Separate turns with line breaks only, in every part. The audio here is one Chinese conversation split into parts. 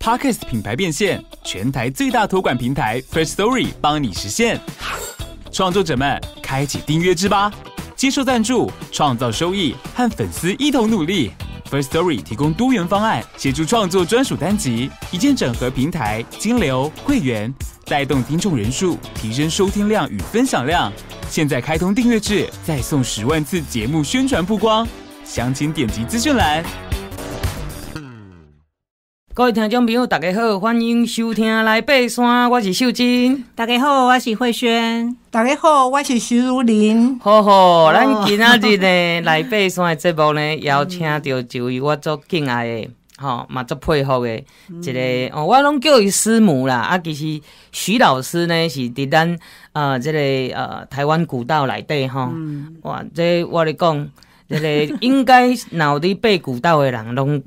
Parkes 品牌变现，全台最大托管平台 f i r s t Story 帮你实现。创作者们，开启订阅制吧！接受赞助，创造收益，和粉丝一同努力。f i r s t Story 提供多元方案，协助创作专属单集，一键整合平台、金流、会员，带动听众人数，提升收听量与分享量。现在开通订阅制，再送十万次节目宣传曝光。详情点击资讯栏。
各位听众朋友，大家好，欢迎收听《来爬山》，我是秀珍。大家
好，我是慧萱。大家好，我是徐如林。好好，咱今仔
日呢，来爬山的节目呢，邀请到一位我做敬爱的，吼，马做佩服的，一个，我拢叫伊师母啦。啊，其实徐老师呢，是伫咱啊，这个呃，台湾古道来底吼。哇，这我咧讲，这个应该脑伫爬古道的人拢。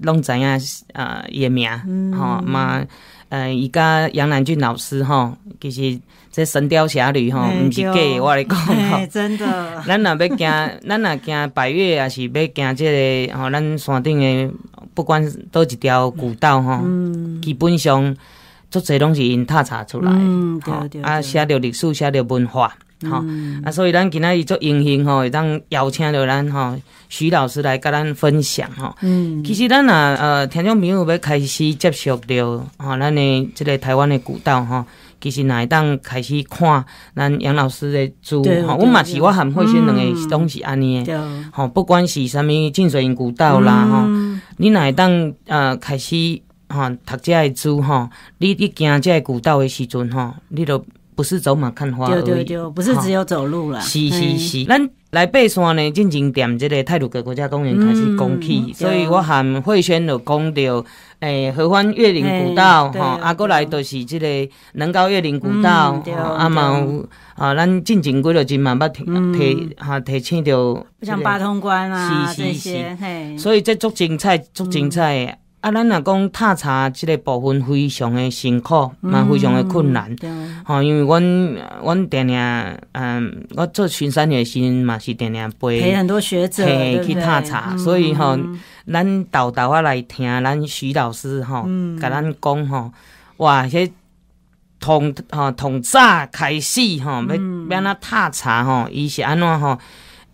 知影样啊？诶名吼嘛？呃，伊甲杨南俊老师吼，其实这神雕侠侣吼，毋是假，我嚟讲，吼，
真的。
咱若要惊，咱若惊白月，也是要惊即个吼。咱山顶的不管倒一条古道吼，基本上，足侪拢是因踏查出来，吼啊，写着历史，写着文化。好啊，所以咱今仔日做荣幸吼，会当邀请到咱吼徐老师来甲咱分享吼。嗯，其实咱啊呃听众朋友要开始接触着吼，咱的即个台湾的古道吼，其实哪一档开始看咱杨老师的书吼，我嘛是我很欢喜两个东西安尼的，吼，不管是啥物静水古道啦吼，你哪一档呃开始吼读这的书吼，你你行这古道的时阵吼，你就。不是走马看花对已，不是只
有走路了。是是是，咱
来爬山呢，进景点这个泰鲁格国家公园开始讲起，所以我含慧轩就讲到，诶，合欢月岭古道吼，阿过来都是这个南高月岭古道，阿有啊，咱进景几落钱，嘛，慢提提哈，提醒到像八通关啊，是是，所以这精彩，足精彩。菜。啊，咱若讲踏查即个部分非常的辛苦，嘛非常的困难，吼，因为阮阮定定，嗯，我做巡山员时嘛是定定陪很多学者去踏查，所以吼，咱豆豆啊来听咱徐老师吼，甲咱讲吼，哇，迄从吼从早开始吼，要要那踏查吼，伊是安怎吼？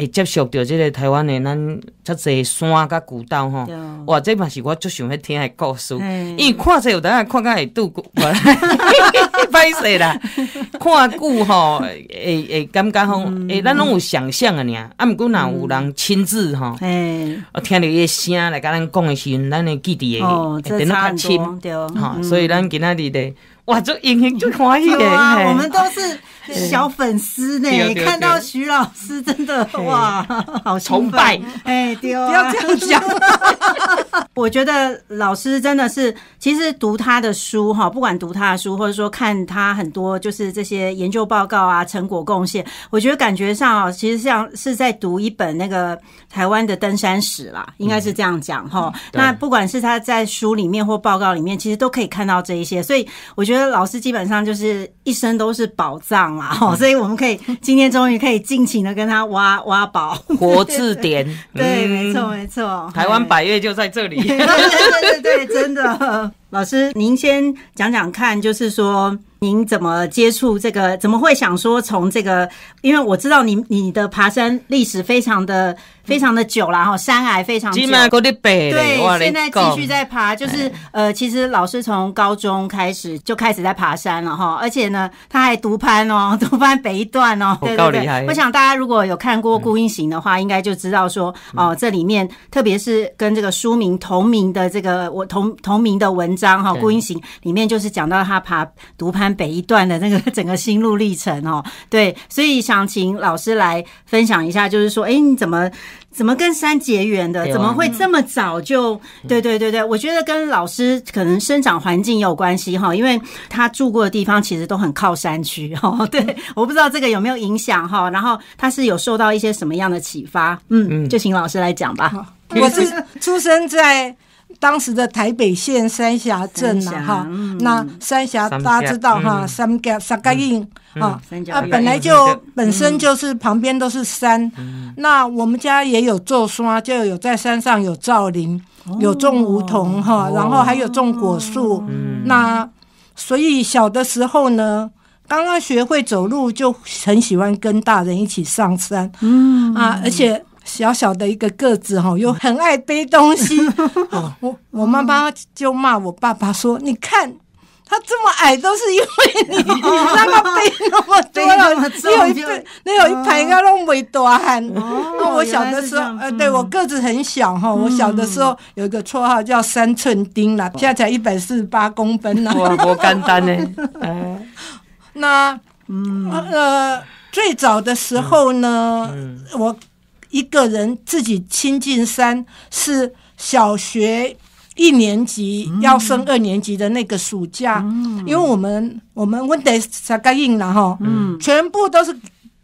会接受到即个台湾的咱，七座山甲古道吼，哇，这嘛是我最想要听的故事，因为看这有当下看甲会度过，歹势啦，看久吼，会会感觉吼，诶，咱拢有想象的呢，啊，毋过若有人亲自吼，诶，我听着伊声来甲咱讲的时候，咱的记得诶，等他亲，哈，所以咱仔日的，
哇，就印象最欢喜的是。小粉丝呢，看到徐老师真的 哇，好崇拜哎，不要这样讲。我觉得老师真的是，其实读他的书哈，不管读他的书，或者说看他很多就是这些研究报告啊、成果贡献，我觉得感觉上哦，其实像是在读一本那个台湾的登山史啦，应该是这样讲哈。那不管是他在书里面或报告里面，其实都可以看到这一些，所以我觉得老师基本上就是一生都是宝藏。所以我们可以今天终于可以尽情的跟他挖挖宝《国 字典》，对，没错没错，
台湾百越就在这里，对
对对，真的。老师，您先讲讲看，就是说您怎么接触这个？怎么会想说从这个？因为我知道你你的爬山历史非常的非常的久了哈，山癌非常。几迈过的
北对，现在继续在
爬，就是呃，其实老师从高中开始就开始在爬山了哈，而且呢，他还独攀哦，独攀北一段哦，对对对。我想大家如果有看过《孤鹰行》的话，应该就知道说哦，这里面特别是跟这个书名同名的这个我同同名的文。章哈孤鹰行里面就是讲到他爬独攀北一段的那个 整个心路历程哦，对，所以想请老师来分享一下，就是说，哎，你怎么怎么跟山结缘的？怎么会这么早就？对对对对，我觉得跟老师可能生长环境也有关系哈，因为他住过的地方其实都很靠山区哈。对，我不知道这个有没有影响哈。然后他是有受到一些什么样的启发？嗯嗯，就请老师来讲吧。我是
出生在。当时的台北县三峡镇呐，哈，那三峡大家知道哈，三 g 三 g 印，啊，啊本来就本身就是旁边都是山，那我们家也有做刷，啊，就有在山上有造林，有种梧桐哈，然后还有种果树，那所以小的时候呢，刚刚学会走路就很喜欢跟大人一起上山，
嗯啊，而
且。小小的一个个子，哈，又很爱背东西。我我妈妈就骂我爸爸说：“你看他这么矮，都是因为你你让他背那么多，你有一你有一排个弄尾断。”那我小的时候，呃，对我个子很小，哈，我小的时候有一个绰号叫“三寸丁啦，现在才一百四十八公分呢。哇，好 简单呢。那，呃，最早的时候呢，我。一个人自己亲近山是小学一年级要升二年级的那个暑假，因为我们我们 Wednesday 才刚应了哈，嗯，全部都是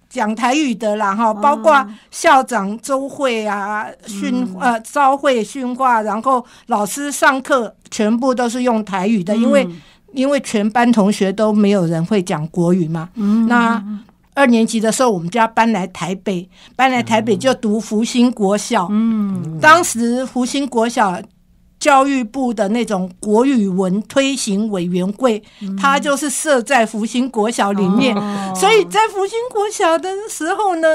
讲台语的了哈，包括校长周会啊训呃朝会训话，然后老师上课全部都是用台语的，因为因为全班同学都没有人会讲国语嘛，那。二年级的时候，我们家搬来台北，搬来台北就读福星国小。嗯，当时福星国小教育部的那种国语文推行委员会，它就是设在福星国小里面，所以在福星国小的时候呢，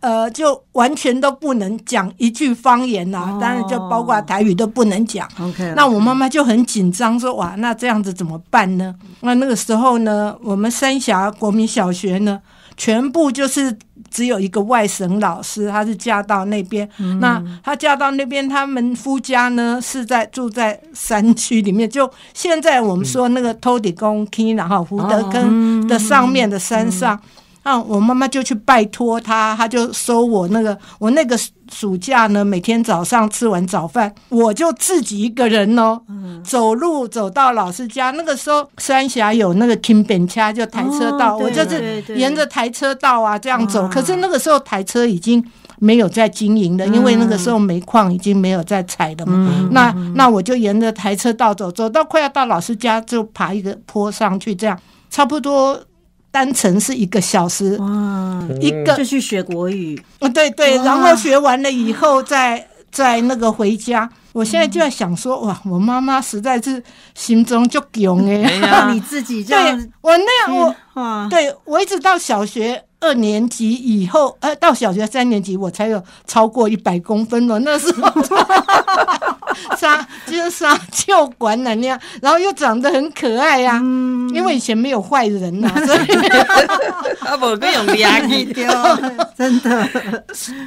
呃，就完全都不能讲一句方言啊，当然就包括台语都不能讲。OK，那我妈妈就很紧张，说：“哇，那这样子怎么办呢？”那那个时候呢，我们三峡国民小学呢。全部就是只有一个外省老师，她是嫁到那边。那她嫁到那边，他们夫家呢是在住在山区里面，就现在我们说那个偷底公坑，然后福德坑的上面的山上。我妈妈就去拜托他，他就收我那个。我那个暑假呢，每天早上吃完早饭，我就自己一个人哦，走路走到老师家。那个时候三峡有那个平板车，就台车道，我就是沿着台车道啊这样走。可是那个时候台车已经没有在经营了，因为那个时候煤矿已经没有在采了嘛。那那我就沿着台车道走，走到快要到老师家，就爬一个坡上去，这样差不多。单程是一个小时，一个就去学国语，啊，对对，然后学完了以后再再那个回家。我现在就在想说，哇，我妈妈实在是心中就囧哎，你自
己，对我那样我，对，
我一直到小学。二年级以后，呃，到小学三年级，我才有超过一百公分了。那候上就是上教馆那样，然后又长得很可爱呀。嗯，因为以前没有坏人呐，所以
啊，我更有压力机真的。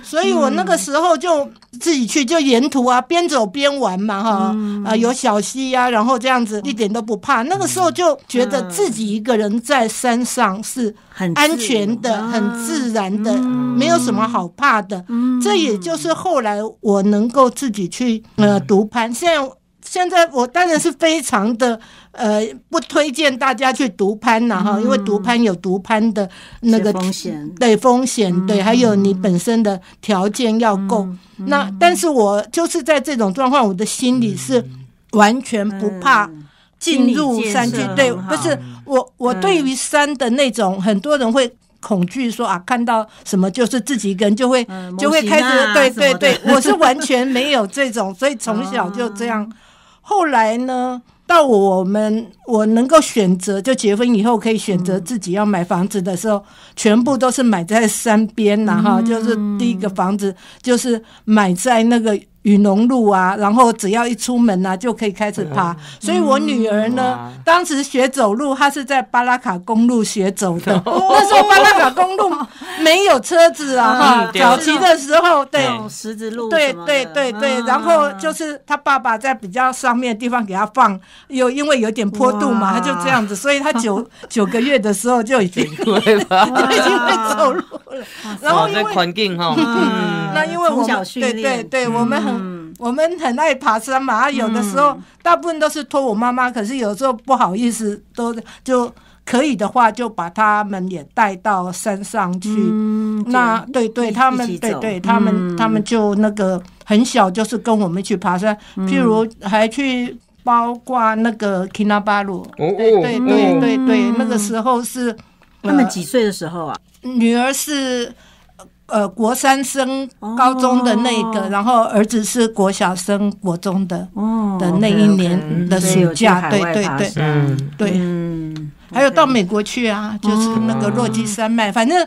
所以我那个时
候就自己去，就沿途啊，边走边玩嘛，哈啊，有小溪呀，然后这样子，一点都不怕。那个时候就觉得自己一个人在山上是。很安全的，很自然的，没有什么好怕的。这也就是后来我能够自己去呃读攀。现在现在我当然是非常的呃不推荐大家去读攀了哈，因为读攀有读攀的那个风险，对风险，对还有你本身的条件要够。那但是我就是在这种状况，我的心里是完全不怕进入山区，对，不是。我我对于山的那种，很多人会恐惧，说啊，看到什么就是自己一个人就会就会开始对对对，我是完全没有这种，所以从小就这样。后来呢，到我们我能够选择，就结婚以后可以选择自己要买房子的时候，全部都是买在山边了哈。就是第一个房子就是买在那个。雨农路啊，然后只要一出门啊，就可以开始爬。所以，我女儿呢，当时学走路，她是在巴拉卡公路学走的。那时候巴拉卡公路没有车子啊，哈，早期的时候，对，十字路，对对对对，然后就是她爸爸在比较上面的地方给她放，有因为有点坡度嘛，她就这样子，所以她九 九个月的时候就已经会 就已经会走
路了。然因为环境哈。
因为我小对对，我们很我们很爱爬山嘛。啊，有的时候大部分都是托我妈妈，可是有时候不好意思，都就可以的话，就把他们也带到山上去。那对对，他们对对他们，他们就那个很小，就是跟我们去爬山。譬如还去包括那个 Kinabalu，对对对对，那个时候是他们几岁的时候啊？女儿是。呃，国三升高中的那个，然后儿子是国小升国中的，的那一年的暑假，对对对，嗯，对，还有到美国去啊，就是那个落基山脉，反正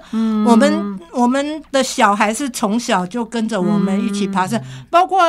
我们我们的小孩是从小就跟着我们一起爬山，包括。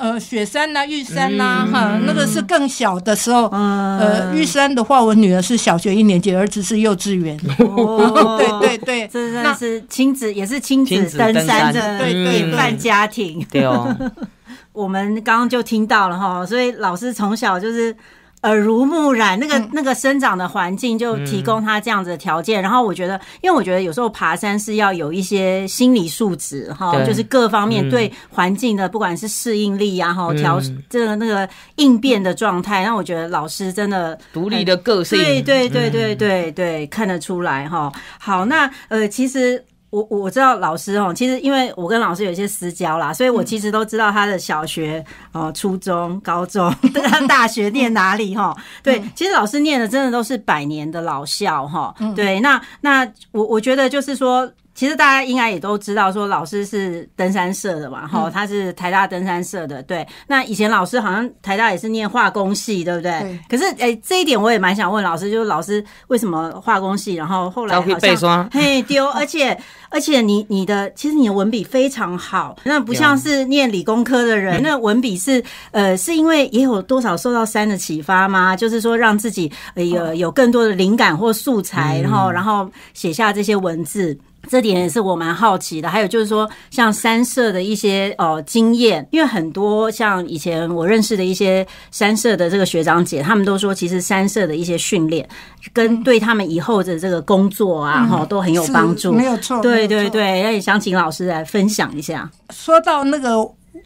呃，雪山呐，玉山呐，哈，那个是更小的时候。呃，玉山的话，我女儿是小学一年级，儿子是幼稚园。
对 对对，这算是亲子，也是亲子登山的对对半家庭。对哦，我们刚刚就听到了哈，所以老师从小就是。耳濡目染，那个那个生长的环境就提供他这样子的条件。然后我觉得，因为我觉得有时候爬山是要有一些心理素质哈，就是各方面对环境的，不管是适应力呀，哈，调这个那个应变的状态。那我觉得老师真的独立的个性，对对对对对对，看得出来哈。好，那呃，其实。我我知道老师哦，其实因为我跟老师有一些私交啦，所以我其实都知道他的小学、哦初中、高中，对，他大学念哪里哈？对，其实老师念的真的都是百年的老校哈。对，那那我我觉得就是说，其实大家应该也都知道，说老师是登山社的嘛，哈，他是台大登山社的。对，那以前老师好像台大也是念化工系，对不对？可是诶，这一点我也蛮想问老师，就是老师为什么化工系，然后后来好像嘿丢，而且。而且你你的其实你的文笔非常好，那不像是念理工科的人，那文笔是呃是因为也有多少受到山的启发吗？就是说让自己有有更多的灵感或素材，然后然后写下这些文字，这点也是我蛮好奇的。还有就是说像山社的一些呃经验，因为很多像以前我认识的一些山社的这个学长姐，他们都说其实山社的一些训练跟对他们以后的这个工作啊哈都很有帮助，没有错，对。对对对，那也想请老师来分享一下。
说到那个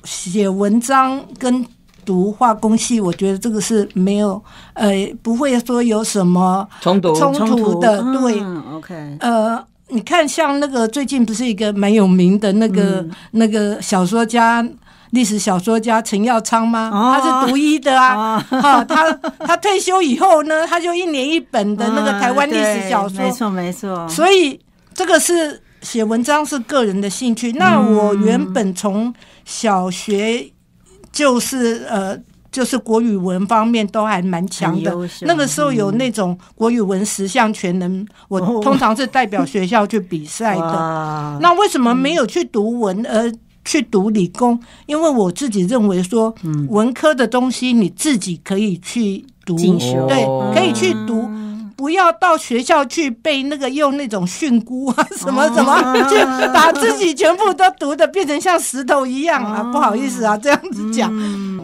写文章跟读化工系，我觉得这个是没有呃，不会说有什么
冲突冲突的。对，OK，
呃，你看像那个最近不是一个蛮有名的那个那个小说家、历史小说家陈耀昌吗？他是读医的啊，他他退休以后呢，他就一年一本的那个台湾历史小说，没错没错。所以这个是。写文章是个人的兴趣。那我原本从小学就是呃，就是国语文方面都还蛮强的。那个时候有那种国语文十项全能，我通常是代表学校去比赛的。那为什么没有去读文，而去读理工？因为我自己认为说，文科的东西你自己可以去读，对，可以去读。不要到学校去背那个用那种训诂啊什么什么，就把自己全部都读的变成像石头一样啊！不好意思啊，这样子讲，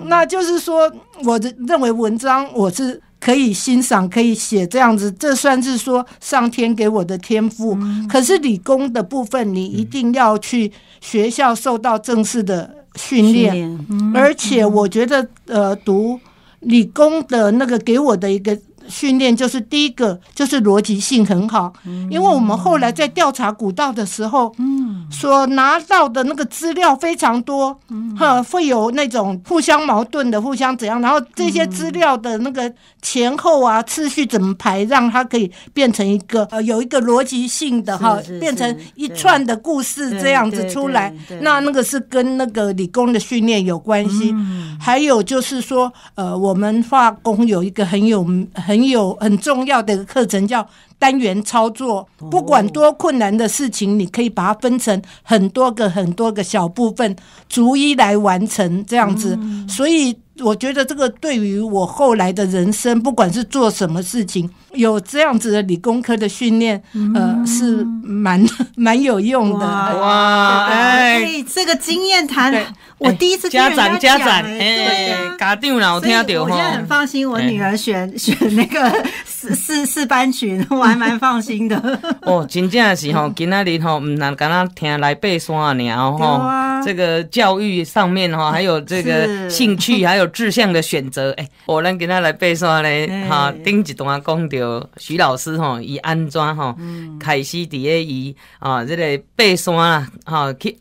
那就是说，我的认为文章我是可以欣赏，可以写这样子，这算是说上天给我的天赋。可是理工的部分，你一定要去学校受到正式的训练，而且我觉得呃，读理工的那个给我的一个。训练就是第一个，就是逻辑性很好，因为我们后来在调查古道的时候，嗯，所拿到的那个资料非常多，哈，会有那种互相矛盾的、互相怎样，然后这些资料的那个前后啊、次序怎么排，让它可以变成一个呃有一个逻辑性的哈，变成一串的故事这样子出来。那那个是跟那个理工的训练有关系，还有就是说呃，我们化工有一个很有。很有很重要的一个课程叫单元操作，不管多困难的事情，你可以把它分成很多个很多个小部分，逐一来完成这样子，所以。我觉得这个对于我后来的人生，不管是做什么事情，有这样子的理工科的训练，呃，是蛮 蛮有用的。哇，哎，
这个经验谈，我第一次家长家长，哎，家长老听到，我现在很放心。我女儿选 选那个四四四班群，我还蛮放心的。
哦，真正是吼，今那里吼，唔难，刚刚听来背山鸟吼，这个教育上面吼，还有这个兴趣，还有。志向的选择，哎，我能给他来背山嘞，哈，听一段讲到徐老师吼，伊安装吼，开始底下伊啊，这个背山啦，哈，去学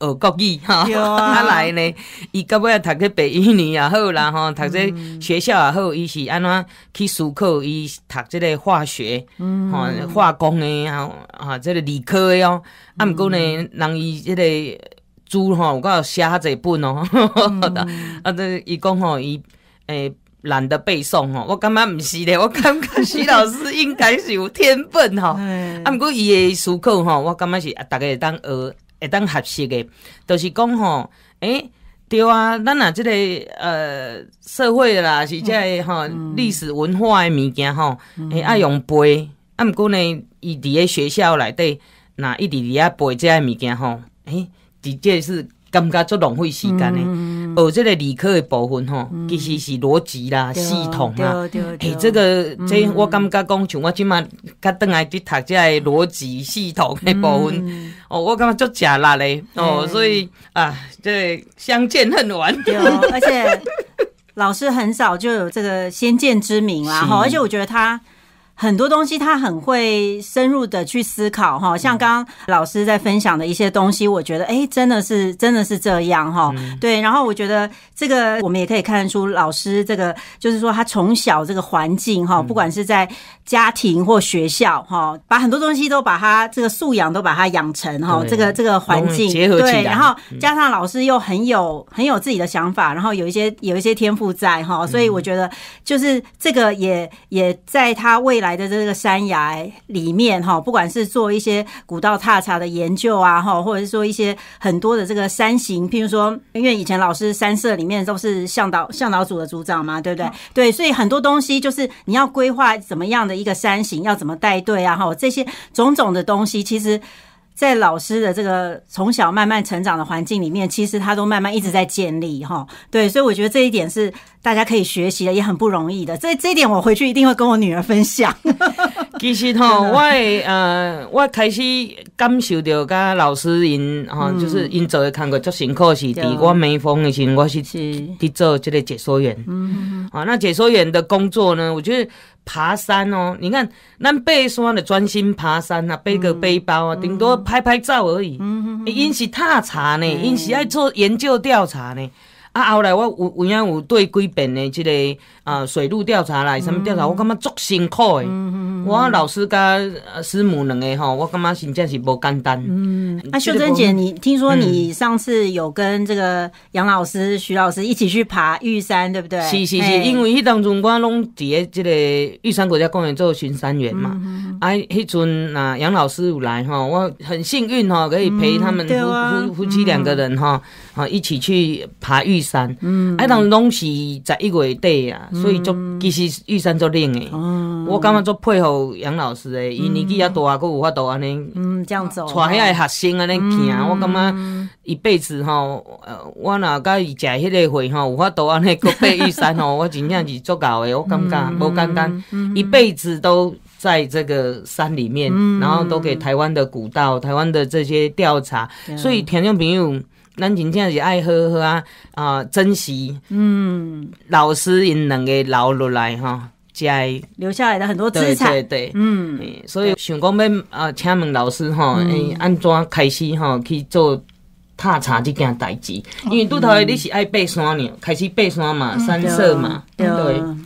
学国语哈，他来呢，伊到尾读去北语呢也好啦，吼，读这学校也好，伊是安怎去思考伊读这个化学，
嗯，
化工的，啊，这个理科的哦，啊，唔可能人伊这个。书吼，我有写哈侪本哦，啊！这伊讲吼，伊诶懒得背诵吼，我感觉毋是咧，我感觉徐老师应该是有天分吼。啊，毋过伊诶思考吼，我感觉是啊，大家当学，会当学习嘅，就是讲吼，诶，对啊，咱啊，即个呃社会啦，是即个吼历史文化的物件吼，诶爱用背。啊，毋过呢，伊伫咧学校内底，那一直伫遐背即个物件吼，诶。的确是感觉做浪费时间的。哦，这个理科的部分哈，其实是逻辑啦、系统啊。哎，这个，这我感觉讲像我今嘛，较等来读这逻辑系统那部分，哦，我感觉足吃力嘞。哦，所以啊，
这相见恨晚。对，而且老师很早就有这个先见之明啦。好，而且我觉得他。很多东西他很会深入的去思考哈，像刚刚老师在分享的一些东西，我觉得哎，真的是真的是这样哈。对，然后我觉得这个我们也可以看出老师这个，就是说他从小这个环境哈，不管是在家庭或学校哈，把很多东西都把他这个素养都把他养成哈。这个这个环境结合对，然后加上老师又很有很有自己的想法，然后有一些有一些天赋在哈，所以我觉得就是这个也也在他未来。来的这个山崖里面哈，不管是做一些古道踏查的研究啊哈，或者是说一些很多的这个山形，譬如说，因为以前老师山社里面都是向导向导组的组长嘛，对不对？对，所以很多东西就是你要规划怎么样的一个山形，要怎么带队啊哈，这些种种的东西，其实。在老师的这个从小慢慢成长的环境里面，其实他都慢慢一直在建立哈，对，所以我觉得这一点是大家可以学习的，也很不容易的。这这一点我回去一定会跟我女儿分享。
其实哈，我
呃，
我开始感受到跟老师因哈，就是因做的功课做辛苦是的。我没每的时候，我是去做这个解说员，嗯啊，那解说员的工作呢，我觉得。爬山哦，你看，咱爬山的专心爬山啊，背个背包啊，顶多拍拍照而已。因是踏查呢，因是爱做研究调查呢。啊！后来我有有影有对几遍的这个啊水路调查啦，什么调查，我感觉足辛苦嗯、我老师甲师母两个吼，我感觉真正是无简单。嗯，
啊，秀珍姐，你听说你上次有跟这个杨老师、徐老师一起去爬玉山，对不对？是是是，因为迄当阵
我拢伫咧即个玉山国家公园做巡山员嘛。啊，迄阵啊，杨老师有来吼，我很幸运哈，可以陪他们夫夫夫妻两个人哈啊一起去爬玉。玉山，嗯，啊，人拢是十一月底啊，所以就其实玉山就冷诶。我感觉就佩服杨老师诶，伊年纪也大，佫有法度安尼，
嗯，这样子带遐
个学生安尼行，我感觉一辈子吼，呃，我若甲伊食迄个会吼，有法度安尼佫背玉山吼，我真正是足够诶，我感觉，我简单，一辈子都在这个山里面，然后都给台湾的古道、台湾的这些调查，所以田中平友。咱真正是爱好好啊啊，珍惜。嗯，老师因两个留落来哈，在
留下来的很多资产，对，嗯。
所以想讲要啊，请问老师哈，安怎开始哈去做踏查这件代志？
因为拄头诶，你是
爱爬山呢，开始爬山嘛，山色嘛，对。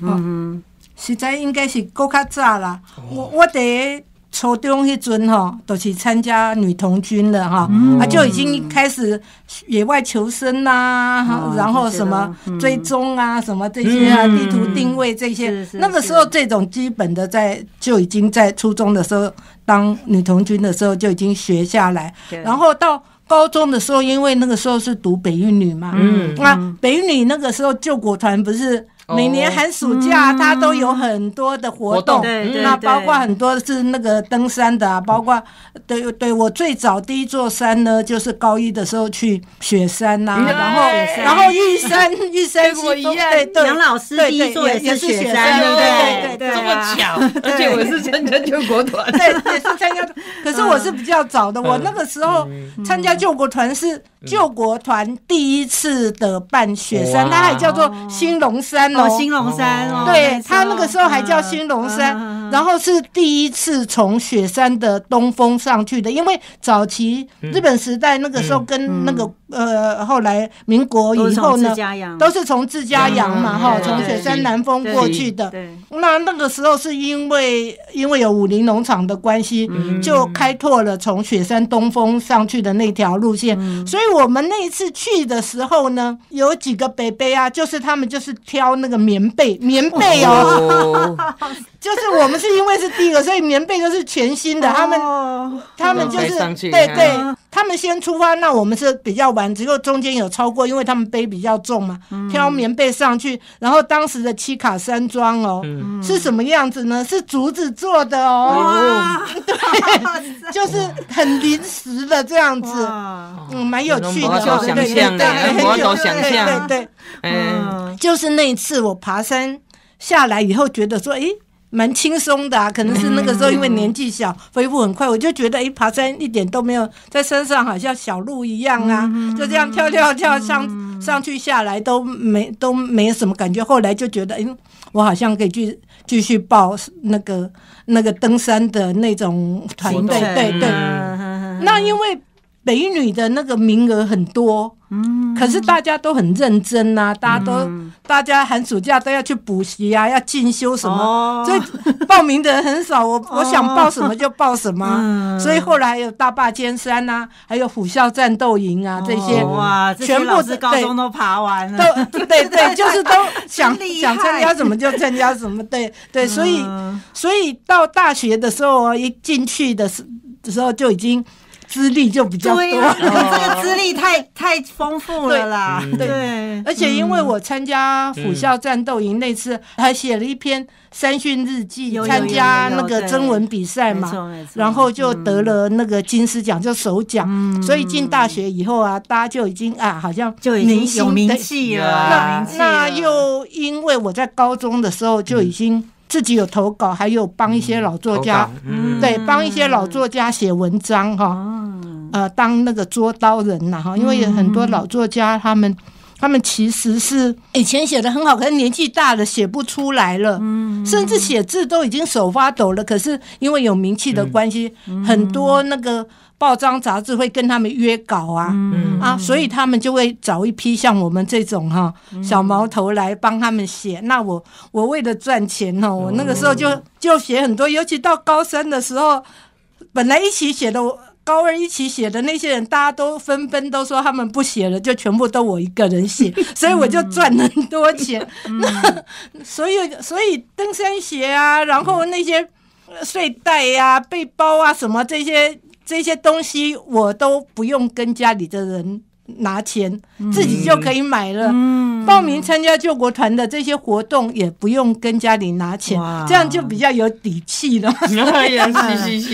嗯，实在应该是够较早啦。我我一。初中一尊哈，都是参加女童军了哈，啊就已经开始野外求生呐，然后什么追踪啊，什么这些啊，地图定位这些，那个时候这种基本的在就已经在初中的时候当女童军的时候就已经学下来，然后到高中的时候，因为那个时候是读北一女嘛，嗯，那北一女那个时候救国团不是。每年寒暑假，他都有很多的活动，那包括很多是那个登山的啊，包括对对，我最早第一座山呢，就是高一的时候去雪山啊，然后然后玉山 玉山其实对杨老师第一座也是雪山，对对对？这么巧，而且我是参加救国团，对也是参加，可是我是比较早的，我那个时候参加救国团是。救国团第一次的办雪山，它还叫做兴隆山哦，兴隆山哦，对，它那个时候还叫兴隆山。然后是第一次从雪山的东风上去的，因为早期日本时代那个时候跟那个呃后来民国以后呢，都是从自家羊嘛哈，从雪山南峰过去的。那那个时候是因为因为有武林农场的关系，就开拓了从雪山东峰上去的那条路线，所以。我们那一次去的时候呢，有几个 baby 啊，就是他们就是挑那个棉被，棉被哦，就是我们是因为是第一个，所以棉被都是全新的，他们他们就是对对。他们先出发，那我们是比较晚，只有中间有超过，因为他们背比较重嘛，挑棉被上去。然后当时的七卡山庄哦，是什么样子呢？是竹子做的哦，对，就是很临时的这样子，嗯，蛮有趣的，对想象很有对对。
嗯，
就是那一次我爬山下来以后，觉得说，哎。蛮轻松的啊，可能是那个时候因为年纪小，恢复很快，我就觉得哎，爬山一点都没有，在山上好像小鹿一样啊，就这样跳跳跳上上去下来都没都没什么感觉。后来就觉得哎，我好像可以继继续报那个那个登山的那种团队，对对。那因为美女的那个名额很多。可是大家都很认真呐，大家都大家寒暑假都要去补习啊，要进修什么，所以报名的人很少。我 我想报什么就报什么，所以后来有大坝尖山呐，还有虎啸战斗营啊这些，哇，全部是高中都
爬完了，都对对，就是都 想想参加什么就参
加什么，对对，所以所以到大学的时候，一进去的时时候就已经。资历就比较多，这个资历太太丰富了啦。对，而且因为我参加辅校战斗营那次，还写了一篇三训日记，参加那个征文比赛嘛，然后就得了那个金狮奖，就首奖。所以进大学以后啊，大家就已经啊，好像就已经有名气了。那那又因为我在高中的时候就已经。自己有投稿，还有帮一些老作家，对，帮一些老作家写文章哈，呃，当那个捉刀人呐哈，因为有很多老作家，他们他们其实是以前写的很好，可是年纪大了写不出来了，甚至写字都已经手发抖了，可是因为有名气的关系，很多那个。报章杂志会跟他们约稿啊，啊，所以他们就会找一批像我们这种哈小毛头来帮他们写。那我我为了赚钱呢，我那个时候就就写很多，尤其到高三的时候，本来一起写的，高二一起写的那些人，大家都纷纷都说他们不写了，就全部都我一个人写，所以我就赚很多钱。那所以所以登山鞋啊，然后那些睡袋呀、背包啊什么这些。这些东西我都不用跟家里的人拿钱，自己就可以买了。报名参加救国团的这些活动也不用跟家里拿钱，这样就比较有底气了。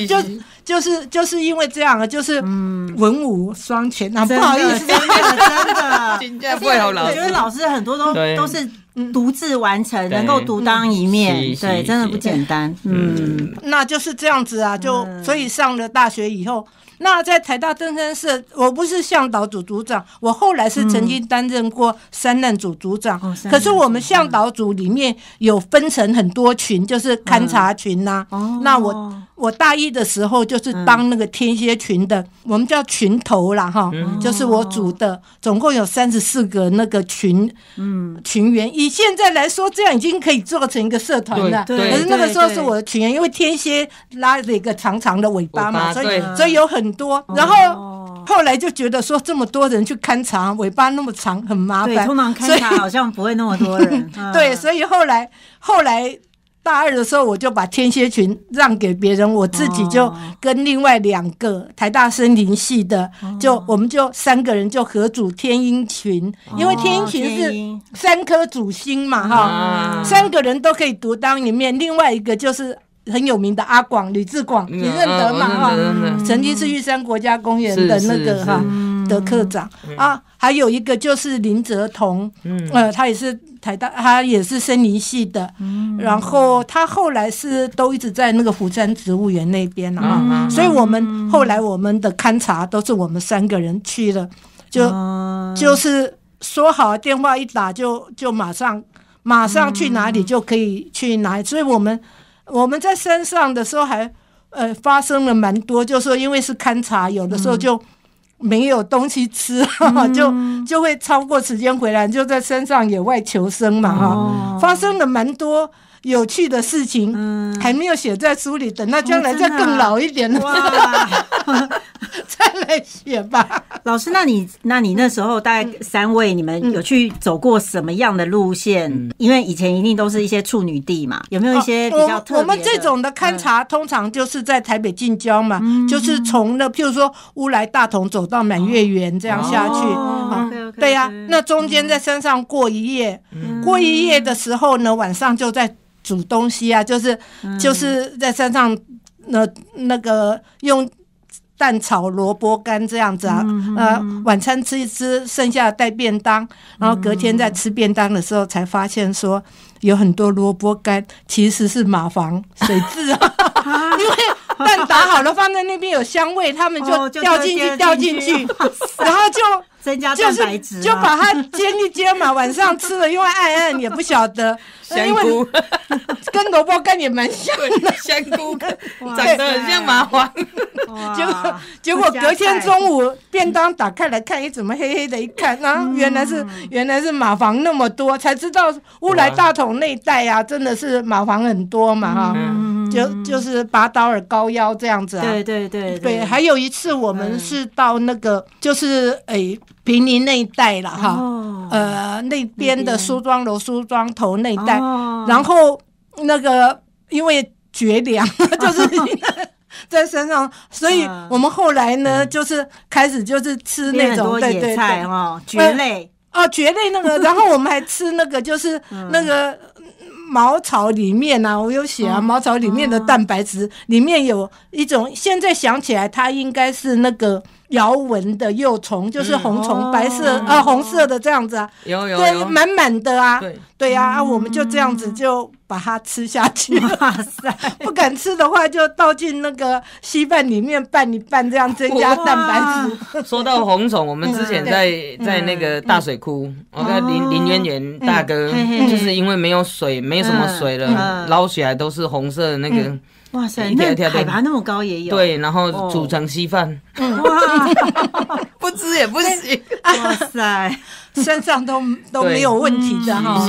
就就是就是因为这样，就是文武双全。不好意思，真的，因为 老师很多都都是。独自完成，能够独当一面，对，真的不简
单。嗯，
那就是这样子啊，就所以上了大学以后。那在台大登山社，我不是向导组组长，我后来是曾经担任过三任组组长。可是我们向导组里面有分成很多群，就是勘察群呐。那我我大一的时候就是当那个天蝎群的，我们叫群头了哈。嗯，就是我组的，总共有三十四个那个群，嗯，群员。以现在来说，这样已经可以做成一个社团了。对，可是那个时候是我的群员，因为天蝎拉着一个长长的尾巴嘛，所以所以有很。很多，然后后来就觉得说这么多人去勘察，尾巴那么长，很麻烦。通常勘察 好
像不会那么多人，
对，所以后来后来大二的时候，我就把天蝎群让给别人，我自己就跟另外两个台大森林系的，就我们就三个人就合组天鹰群，因为天鹰群是三颗主星嘛，哈，三个人都可以独当一面。另外一个就是。很有名的阿广吕志广，你认得吗？哈，曾经是玉山国家公园的那个哈的科长啊，还有一个就是林泽彤，呃，他也是台大，他也是森林系的，然后他后来是都一直在那个福山植物园那边啊，所以我们后来我们的勘察都是我们三个人去了，就就是说好电话一打就就马上马上去哪里就可以去哪里，所以我们。我们在山上的时候，还呃发生了蛮多，就说因为是勘察，有的时候就没有东西吃，就就会超过时间回来，就在山上野外求生嘛哈，发生了蛮多有趣的事情，还没有写在书里，等到将来再更老一点呢。再来写吧，老师。那你、那你那时候大概
三位，你们有去走过什么样的路线？因为以前一定都是一些处女地嘛，有没有一些比较？我们这
种的勘察，通常就是在台北近郊嘛，就是从那，譬如说乌来、大同走到满月园这样下去。对啊，那中间在山上过一夜，过一夜的时候呢，晚上就在煮东西啊，就是就是在山上那那个用。蛋炒萝卜干这样子啊，呃，晚餐吃一吃，剩下带便当，然后隔天在吃便当的时候才发现说，有很多萝卜干其实是马房水质啊，因为蛋打好了放在那边有香味，他们就掉进去掉进去，然后就。增加蛋白质就把它煎一煎嘛，晚上吃了，因为暗暗也不晓得。香菇 跟萝卜干也蛮像的，香菇跟 长得很像麻花。果结果隔天中午便当打开来看，咦，怎么黑黑的？一看啊，原来是原来是马房那么多，才知道乌来大桶那袋啊，真的是马房很多嘛哈。就就是拔刀耳高腰这样子啊，对对对对，还有一次我们是到那个就是诶平宁那一带了哈，呃那边的梳妆楼梳妆头那一带，然后那个因为绝粮，就是 在山上，所以我们后来呢就是开始就是吃那种对对菜哦，蕨类哦蕨类那个，然后我们还吃那个就是那个。茅草里面啊，我有写啊，茅草里面的蛋白质里面有一种，现在想起来它应该是那个。摇蚊的幼虫就是红虫，白色呃红色的这样子啊，有对，满满的啊，对呀啊，我们就这样子就把它吃下去。哇塞，不敢吃的话就倒进那个稀饭里面拌一拌，这样增加蛋白
质。说到红虫，我们之前在在那个大水库，我看林林渊源大哥就是因为没有水，没什么水了，捞起来都是红色的那个。
哇塞，那海拔那么高也有对，然后煮
成稀饭，
哇，不吃也不行。哇塞，身上都都没有问题的哈。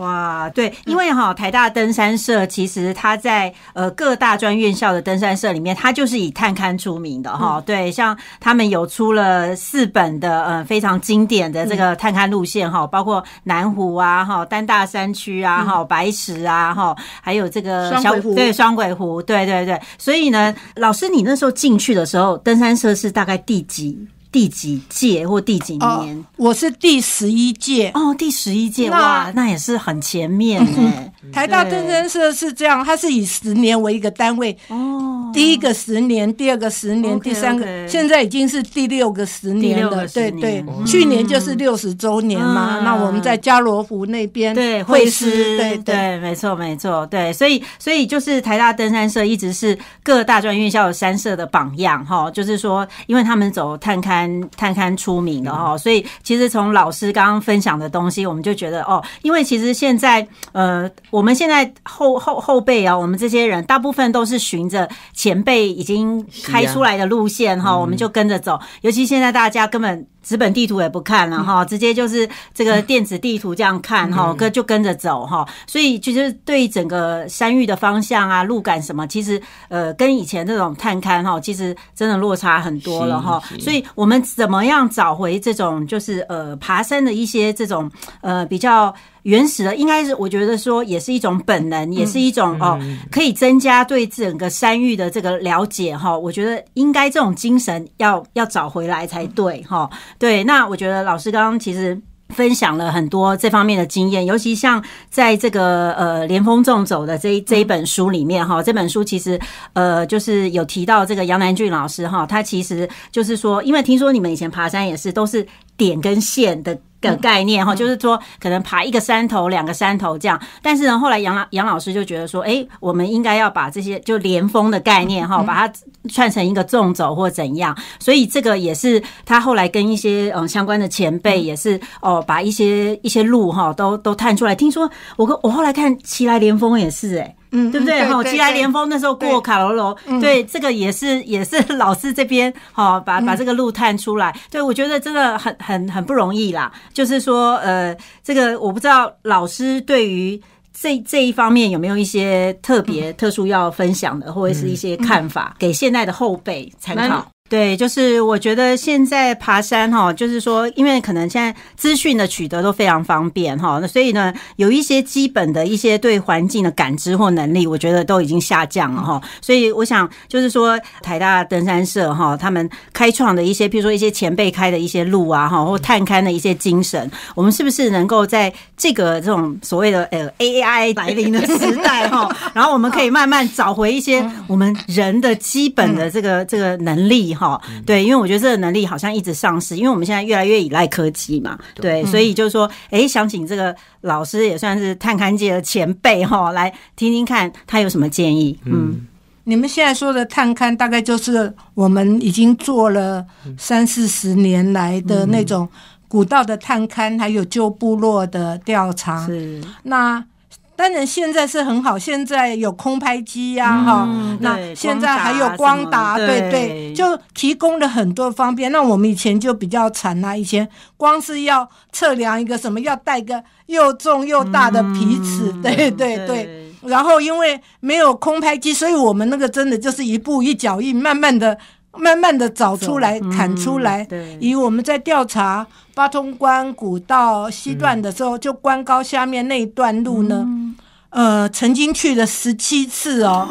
哇，对，因为哈台大登山社其实它在呃各大专院校的登山社里面，它就是以探勘出名的哈。对，像他们有出了四本的呃非常经典的这个探勘路线哈，包括南湖啊哈、丹大山区啊哈、白石啊哈，还有这个双鬼湖对双鬼湖对对对。所以呢，老师你那时候进去的时候，登山社是大概第几？第几届或第几年？
我是第十一届哦，第十一届，哇，那也是很前面诶。台大登山社是这样，它是以十年为一个单位哦，第一个十年，第二个十年，第三个，现在已经是第六个十年了。对对，去年就是六十周年嘛。那我们在嘉罗湖那边对会师，对对，没错没错，
对，所以所以就是台大登山社一直是各大专院校山社的榜样哈。就是说，因为他们走探开。探看出名的哈，所以其实从老师刚刚分享的东西，我们就觉得哦，因为其实现在呃，我们现在后后后辈啊，我们这些人大部分都是循着前辈已经开出来的路线哈，我们就跟着走，尤其现在大家根本。纸本地图也不看了哈，直接就是这个电子地图这样看哈，跟就跟着走哈，所以就是对整个山域的方向啊、路感什么，其实呃跟以前那种探勘哈，其实真的落差很多了哈，所以我们怎么样找回这种就是呃爬山的一些这种呃比较。原始的应该是，我觉得说也是一种本能，也是一种哦，可以增加对整个山域的这个了解哈。我觉得应该这种精神要要找回来才对哈。对，那我觉得老师刚刚其实分享了很多这方面的经验，尤其像在这个呃《连峰纵走》的这这一本书里面哈，这本书其实呃就是有提到这个杨南俊老师哈，他其实就是说，因为听说你们以前爬山也是都是点跟线的。的概念哈，就是说可能爬一个山头、两个山头这样，但是呢，后来杨杨老师就觉得说，哎，我们应该要把这些就连峰的概念哈，把它。串成一个纵轴或怎样，所以这个也是他后来跟一些嗯相关的前辈也是哦，把一些一些路哈都都探出来。听说我我后来看奇来连峰也是哎，嗯，对不对？好，奇来连峰那时候过卡罗楼，对，这个也是也是 老师这边好把把这个路探出来。对，我觉得真的很很很不容易啦。就是说呃，这个我不知道老师对于。这这一方面有没有一些特别特殊要分享的，或者是一些看法，给现在的后辈参考？对，就是我觉得现在爬山哈，就是说，因为可能现在资讯的取得都非常方便哈，那所以呢，有一些基本的一些对环境的感知或能力，我觉得都已经下降了哈。所以我想就是说，台大登山社哈，他们开创的一些，比如说一些前辈开的一些路啊哈，或探勘的一些精神，我们是不是能够在这个这种所谓的呃 AI 来临的时代哈，然后我们可以慢慢找回一些我们人的基本的这个这个能力。好，对，因为我觉得这个能力好像一直丧失，因为我们现在越来越依赖科技嘛，对，所以就是说，哎，想请这个老师也算是探勘界的前辈
哈，来听听看他有什么建议。嗯，你们现在说的探勘大概就是我们已经做了三四十年来的那种古道的探勘，还有旧部落的调查，是那。当然，现在是很好，现在有空拍机呀，哈，那现在还有光达，对对，就提供了很多方便。那我们以前就比较惨啦，以前光是要测量一个什么，要带个又重又大的皮尺，对对对，然后因为没有空拍机，所以我们那个真的就是一步一脚印，慢慢的。慢慢的找出来，砍出来。以我们在调查八通关古道西段的时候，就关高下面那一段路呢，呃，曾经去了十七次哦，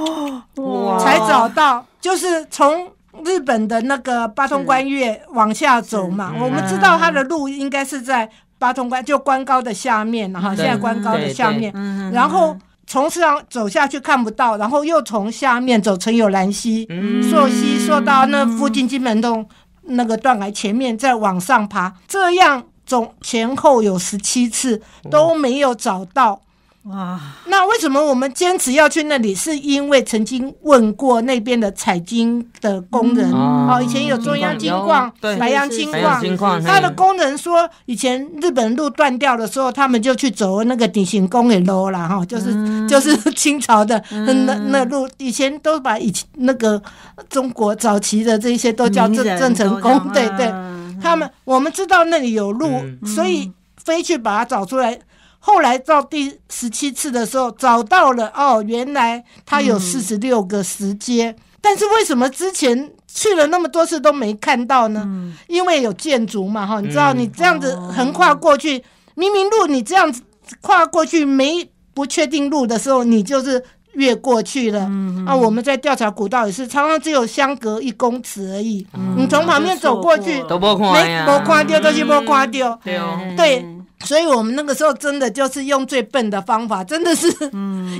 才找到，就是从日本的那个八通关越往下走嘛。我们知道它的路应该是在八通关，就关高的下面了哈。现在关高的下面，然后。从上走下去看不到，然后又从下面走，成有兰溪、溯溪，溯到那附近金门洞那个断崖前面，再往上爬，这样总前后有十七次都没有找到。哇，那为什么我们坚持要去那里？是因为曾经问过那边的采金的工人，哦，以前有中央金矿、白洋金矿，他的工人说，以前日本路断掉的时候，他们就去走那个鼎行工给捞了，哈，就是就是清朝的那那路，以前都把以前那个中国早期的这些都叫郑郑成功，对对，他们我们知道那里有路，所以飞去把它找出来。后来到第十七次的时候，找到了哦，原来它有四十六个石阶。但是为什么之前去了那么多次都没看到呢？因为有建筑嘛，哈，你知道，你这样子横跨过去，明明路你这样子跨过去没不确定路的时候，你就是越过去了。啊，我们在调查古道也是，常常只有相隔一公尺而已，你从旁边走过去都没没垮掉，都是没垮掉。对哦，对。所以我们那个时候真的就是用最笨的方法，真的是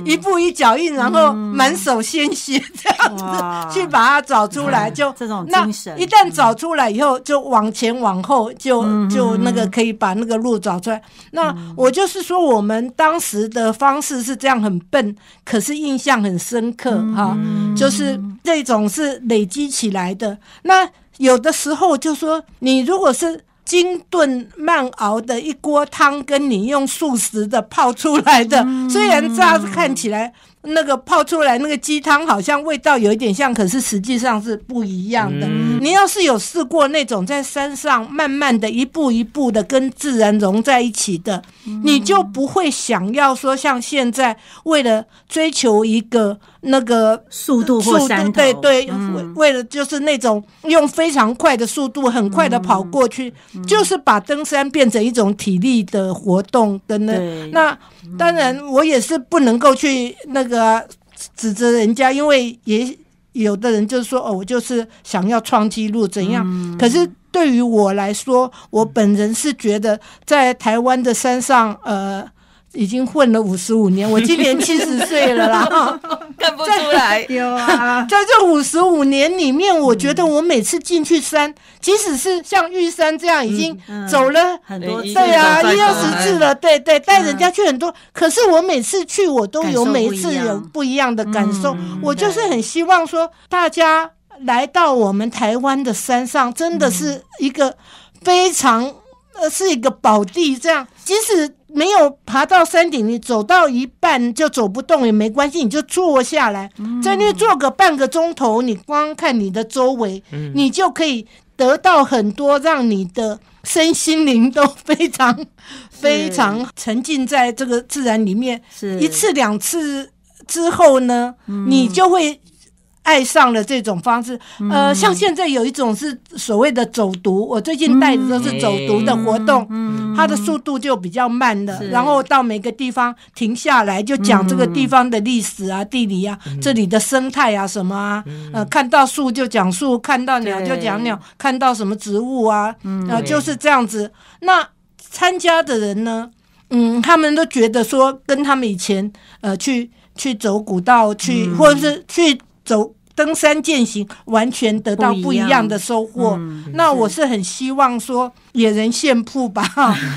一步一脚印，然后满手鲜血这样子 去把它找出来。就这种精神，一旦找出来以后，就往前往后，就就那个可以把那个路找出来。那我就是说，我们当时的方式是这样很笨，可是印象很深刻哈。就是这种是累积起来的。那有的时候就说，你如果是。金炖慢熬的一锅汤，跟你用素食的泡出来的，虽然乍看起来那个泡出来那个鸡汤好像味道有一点像，可是实际上是不一样的。你要是有试过那种在山上慢慢的一步一步的跟自然融在一起的，你就不会想要说像现在为了追求一个那个速度速度对对，为了就是那种用非常快的速度很快的跑过去，就是把登山变成一种体力的活动的那那当然我也是不能够去那个指责人家，因为也。有的人就是说，哦，我就是想要创纪录，怎样？可是对于我来说，我本人是觉得在台湾的山上，呃。已经混了五十五年，我今年七十岁了啦，
看不出来。在
在这五十五年里面，我觉得我每次进去山，即使是像玉山这样已经走了很多，次，对呀，一二十次了，对对，带人家去很多。可是我每次去，我都有每次有不一样的感受。我就是很希望说，大家来到我们台湾的山上，真的是一个非常呃是一个宝地。这样，即使。没有爬到山顶，你走到一半就走不动也没关系，你就坐下来，在那坐个半个钟头，你光看你的周围，你就可以得到很多，让你的身心灵都非常、非常沉浸在这个自然里面。一次两次之后呢，你就会。爱上了这种方式，呃，像现在有一种是所谓的走读，我最近带的都是走读的活动，它的速度就比较慢的，然后到每个地方停下来就讲这个地方的历史啊、地理啊、这里的生态啊什么啊，呃，看到树就讲树，看到鸟就讲鸟，看到什么植物啊，啊，就是这样子。那参加的人呢，嗯，他们都觉得说跟他们以前呃去去走古道去或者是去走。登山践行，完全得到不一样的收获。那我是很希望说，野人线铺吧，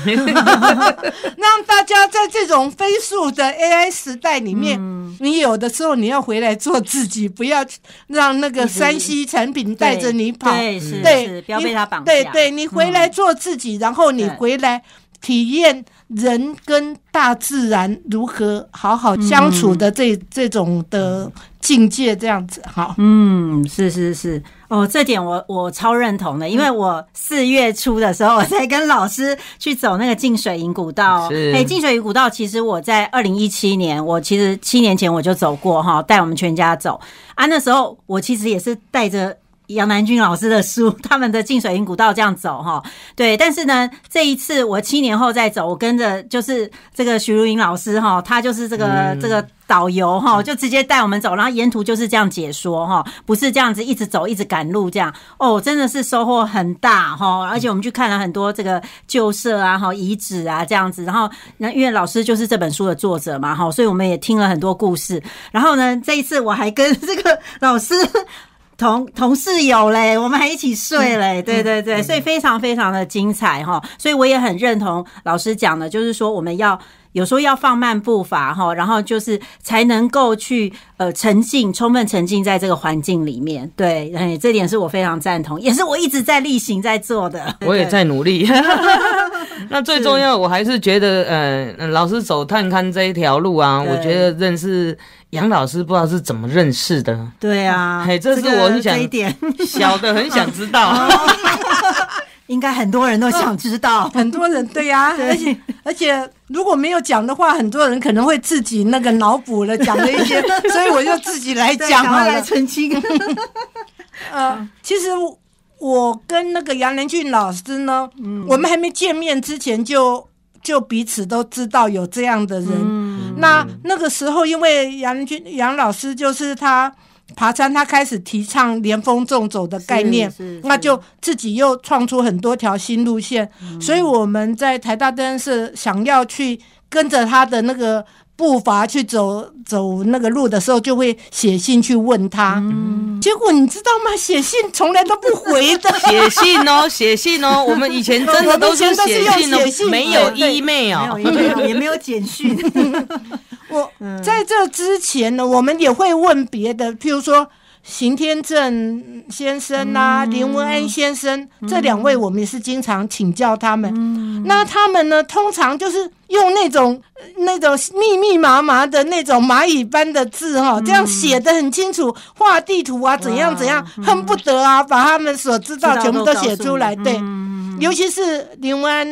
让 大家在这种飞速的 AI 时代里面，你有的时候你要回来做自己，不要让那个山西产品带着你跑，对，不要被他绑架。对，对你回来做自己，然后你回来。体验人跟大自然如何好好相处的这这种的境界，这样子
哈，嗯，是是是，哦，这点我我超认同的，因为我四月初的时候，我才跟老师去走那个净水营古道，哎，净水营古道，其实我在二零一七年，我其实七年前我就走过哈，带我们全家走，啊，那时候我其实也是带着。杨南军老师的书，他们的进水云古道这样走哈，对。但是呢，这一次我七年后再走，我跟着就是这个徐如云老师哈，他就是这个这个导游哈，就直接带我们走，然后沿途就是这样解说哈，不是这样子一直走一直赶路这样。哦，真的是收获很大哈，而且我们去看了很多这个旧社啊、哈遗址啊这样子。然后那因为老师就是这本书的作者嘛哈，所以我们也听了很多故事。然后呢，这一次我还跟这个老师。同同事有嘞，我们还一起睡嘞，对对对，所以非常非常的精彩哈，所以我也很认同老师讲的，就是说我们要有时候要放慢步伐哈，然后就是才能够去呃沉浸，充分沉浸在这个环境里面，对，哎，这点是我非常赞同，也是我一直在例行在做的，我也在
努力。那最重要，我还是觉得呃，老师走探勘这一条路啊，我觉得认识。杨老师不知道是怎么认识的，
对啊，嘿，这是我很想一点，
小的很想知道，应该很多人都想知道，很多人对呀，而且而且如果没有讲的话，很多人可能会自己那个脑补了讲了一些，所以我就自己来讲了，来澄清。呃，其实我跟那个杨连俊老师呢，我们还没见面之前就。就彼此都知道有这样的人。那那个时候，因为杨军杨老师就是他爬山，他开始提倡“连峰重走”的概念，那就自己又创出很多条新路线。所以我们在台大登山社想要去跟着他的那个。步伐去走走那个路的时候，就会写信去问他。嗯，结果你知道吗？写信从来都不回的。写信哦，写信哦，我们以前真的都是写信哦，没有 email 有也没有简讯。我在这之前呢，我们也会问别的，譬如说。邢天正先生呐，林文安先生，这两位我们也是经常请教他们。那他们呢，通常就是用那种、那种密密麻麻的那种蚂蚁般的字哈，这样写的很清楚。画地图啊，怎样怎样，恨不得啊，把他们所知道全部都写出来。对，尤其是林文安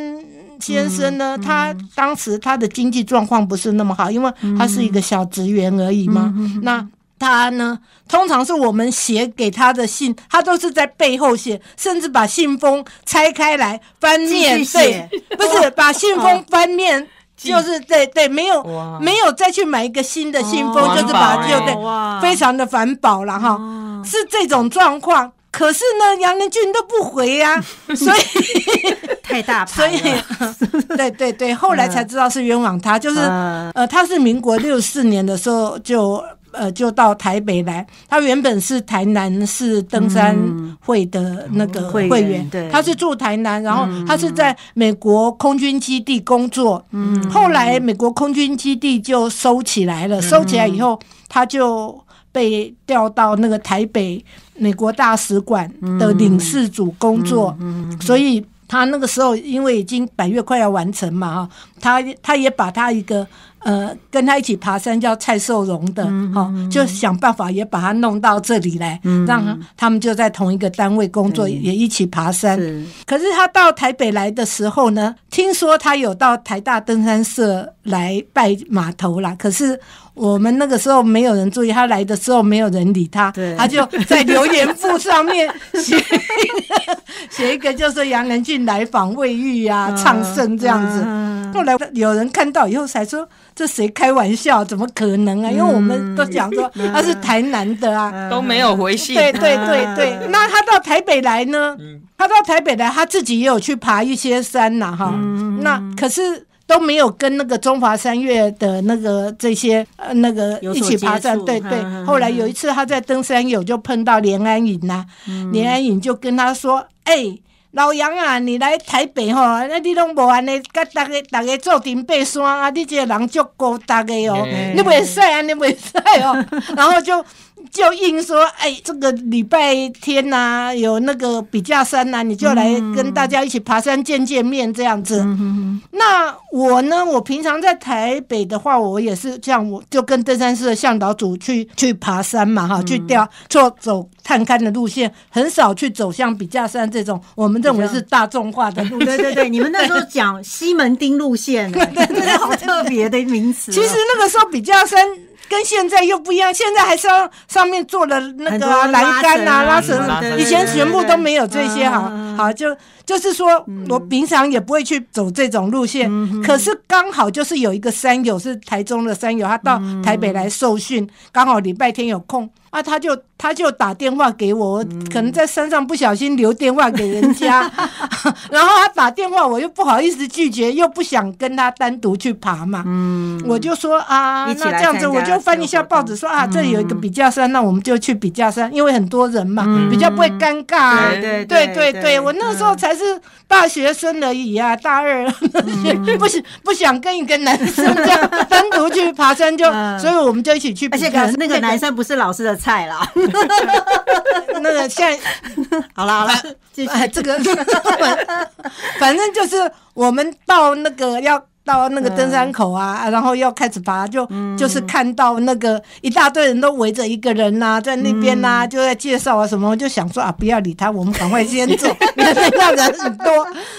先生呢，他当时他的经济状况不是那么好，因为他是一个小职员而已嘛。那他呢，通常是我们写给他的信，他都是在背后写，甚至把信封拆开来翻面对，不是把信封翻面，就是对对，没有没有再去买一个新的信封，就是把就对，非常的环保了哈，是这种状况。可是呢，杨连俊都不回呀，所以太大，所以对对对，后来才知道是冤枉他，就是呃，他是民国六四年的时候就。呃，就到台北来。他原本是台南市登山会的那个会员，他是住台南，然后他是在美国空军基地工作。嗯，后来美国空军基地就收起来了，收起来以后他就被调到那个台北美国大使馆的领事组工作。嗯，所以。他那个时候因为已经百月快要完成嘛，哈，他他也把他一个呃，跟他一起爬山叫蔡寿荣的，哈，就想办法也把他弄到这里来，让他们就在同一个单位工作，也一起爬山。可是他到台北来的时候呢，听说他有到台大登山社来拜码头啦，可是。我们那个时候没有人注意他来的时候，没有人理他，他就在留言簿上面写 写一个，就是杨仁俊来访未遇呀，唱圣这样子。后来有人看到以后，才说这谁开玩笑？怎么可能啊？因为我们都讲说他是台南的啊，
都没有回信。对对对
对，那他到台北来呢？他到台北来，他自己也有去爬一些山呐，哈。那可是。都没有跟那个中华山岳的那个这些那个一起爬山，对对。后来有一次他在登山友就碰到连安影呐，连安影就跟他说：“哎，老杨啊，你来台北吼，那你拢无安尼跟大家大家做阵爬山啊？你这个人足高德的哦，你袂衰啊，你袂衰哦。”然后就。就硬说哎，这个礼拜天呐，有那个笔架山呐，你就来跟大家一起爬山见见面这样子。那我呢，我平常在台北的话，我也是这样，我就跟登山社的向导组去去爬山嘛，哈，去钓做走探勘的路线，很少去走向笔架山这种我们认为是大众化的路。对对对，你们那时候讲西门町路线，对对对，好特别的名词。其实那个时候笔架山。跟现在又不一样，现在还是要上面做了那个栏杆啊、拉绳什么的，以前全部都没有这些哈，好就。就是说，我平常也不会去走这种路线，可是刚好就是有一个山友是台中的山友，他到台北来受训，刚好礼拜天有空啊，他就他就打电话给我，可能在山上不小心留电话给人家，然后他打电话，我又不好意思拒绝，又不想跟他单独去爬嘛，我就说啊，那这样子我就翻一下报纸，说啊，这里有一个笔架山，那我们就去笔架山，因为很多人嘛，比较不会尴尬，对对对对对，我那时候才是。是大学生而已啊，大二，不想不想跟一个男生这样 单独去爬山，就所以我们就一起去。可个那个男生不是老师的菜啦。那个现在好了好了，继续这个，反正就是我们到那个要。到那个登山口啊，然后要开始爬，就就是看到那个一大堆人都围着一个人呐，在那边呐，就在介绍啊什么，我就想说啊，不要理他，我们赶快先走，那人很多。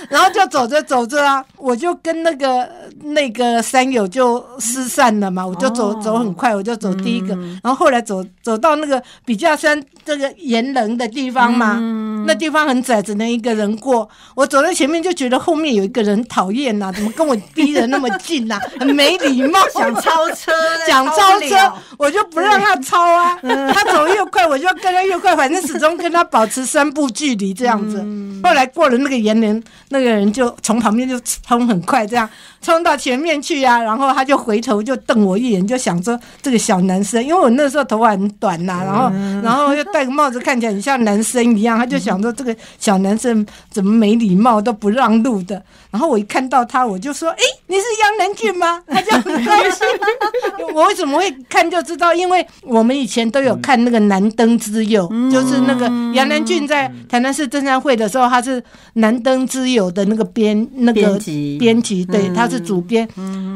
然后就走着走着啊，我就跟那个那个山友就失散了嘛，我就走走很快，我就走第一个。然后后来走走到那个比较山这个岩棱的地方嘛，那地方很窄，只能一个人过。我走在前面就觉得后面有一个人讨厌呐，怎么跟我第人那么近呐，很 没礼貌，想超车，想超车，我就不让他超啊。他走越快，我就跟他越快，反正始终跟他保持三步距离这样子。后来过了那个岩岭，那个人就从旁边就冲很快这样。冲到前面去呀，然后他就回头就瞪我一眼，就想着这个小男生，因为我那时候头发很短呐，然后然后又戴个帽子，看起来很像男生一样，他就想着这个小男生怎么没礼貌都不让路的。然后我一看到他，我就说：“哎，你是杨南俊吗？”他就很高兴。我为什么会看就知道？因为我们以前都有看那个《南登之友》，就是那个杨南俊在台南市登山会的时候，他是《南登之友》的那个编那个编辑编辑对，他。是主编，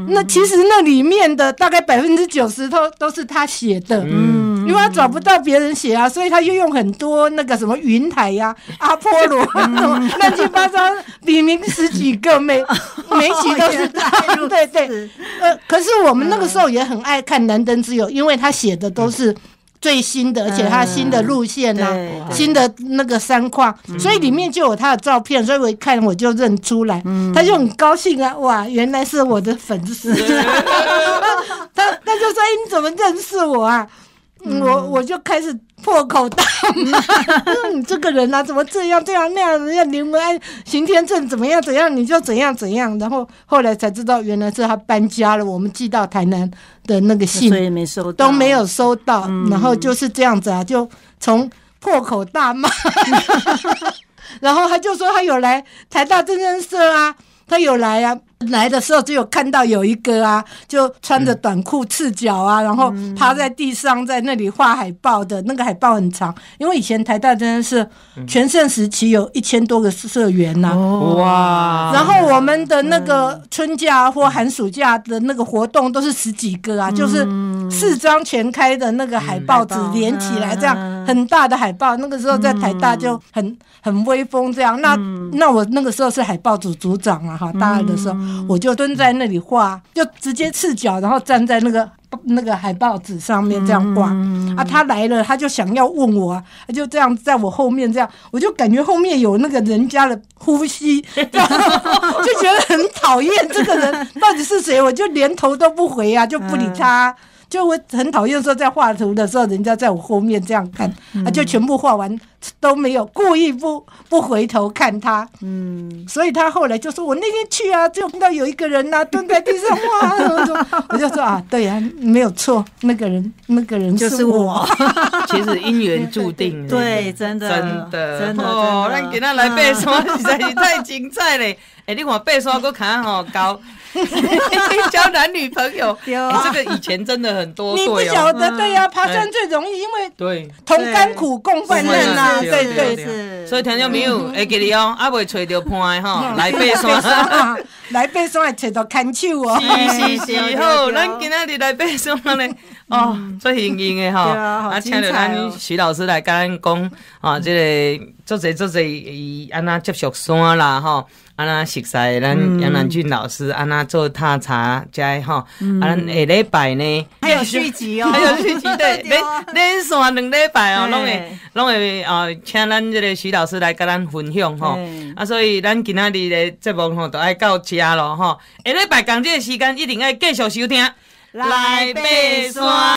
那其实那里面的大概百分之九十都都是他写的，因为他找不到别人写啊，所以他又用很多那个什么云台呀、阿波罗，乱七八糟，里面十几个每 每期都是他，对对，呃，可是我们那个时候也很爱看《南灯之友》，因为他写的都是。最新的，而且他新的路线呐，新的那个山况，所以里面就有他的照片，所以我一看我就认出来，他就很高兴啊，哇，原来是我的粉丝，他他就说，哎，你怎么认识我啊？我我就开始破口大骂，你 这个人呐，怎么这样这样那样人家林文安刑天正怎么样怎样，你就怎样怎样。然后后来才知道，原来是他搬家了，我们寄到台南的那个信没收到，都没有收到。然后就是这样子啊，就从破口大骂，然后他就说他有来台大政正社啊，他有来啊，来的时候只有看到有一个啊，就穿着短裤赤脚啊，然后趴在地上在那里画海报的那个海报很长，因为以前台大真的是全盛时期有一千多个社员呐，哇！然后我们的那个春假或寒暑假的那个活动都是十几个啊，就是四张全开的那个海报纸连起来这样很大的海报，那个时候在台大就很很威风这样。那那我那个时候是海报组组长啊，哈，大二的时候。我就蹲在那里画，就直接赤脚，然后站在那个那个海报纸上面这样画。啊，他来了，他就想要问我，他就这样在我后面这样，我就感觉后面有那个人家的呼吸，就觉得很讨厌。这个人到底是谁？我就连头都不回啊，就不理他。就我很讨厌说在画图的时候，人家在我后面这样看，啊，就全部画完都没有故意不不回头看他。嗯，所以他后来就说，我那天去啊，就看到有一个人呐，蹲在地上画。我就说啊，对呀，没有错，那个人那个人就是我。其实因缘注定。对，
真的。真
的真的。哦，那给他来背说，你
太精彩了。哎，你看背山都看吼高，交男女朋友，这个以前真的很多。你不晓得，对呀，爬山
最容易，因为对同甘苦共患难啊！对对是。
所以，听众朋友，哎，今日哦，阿伯找到伴吼，来背山，
来背山会找到牵手哦。是是是，好，咱今仔日来背山嘞。
哦，最幸运的哈，啊，请着咱徐老师来跟咱讲，啊，这个做者做者，安娜接触山啦吼，安娜熟悉咱杨南俊老师，安娜做探查斋吼，啊，下礼拜呢，
还有续集
哦，还有续集，对，连连三两礼拜哦，拢会拢会哦，请咱这个徐老师来跟咱分享吼，啊，所以咱今天的节目吼，都爱到遮了吼，下礼拜这个时间一定要继续收听。
来爬山。